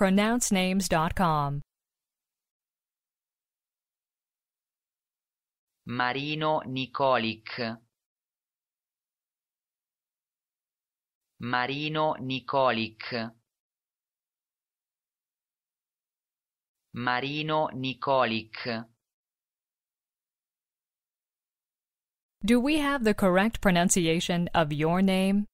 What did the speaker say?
pronouncenames.com. Marino Nicolik. Marino Nicolik. Marino Nicolik. Do we have the correct pronunciation of your name?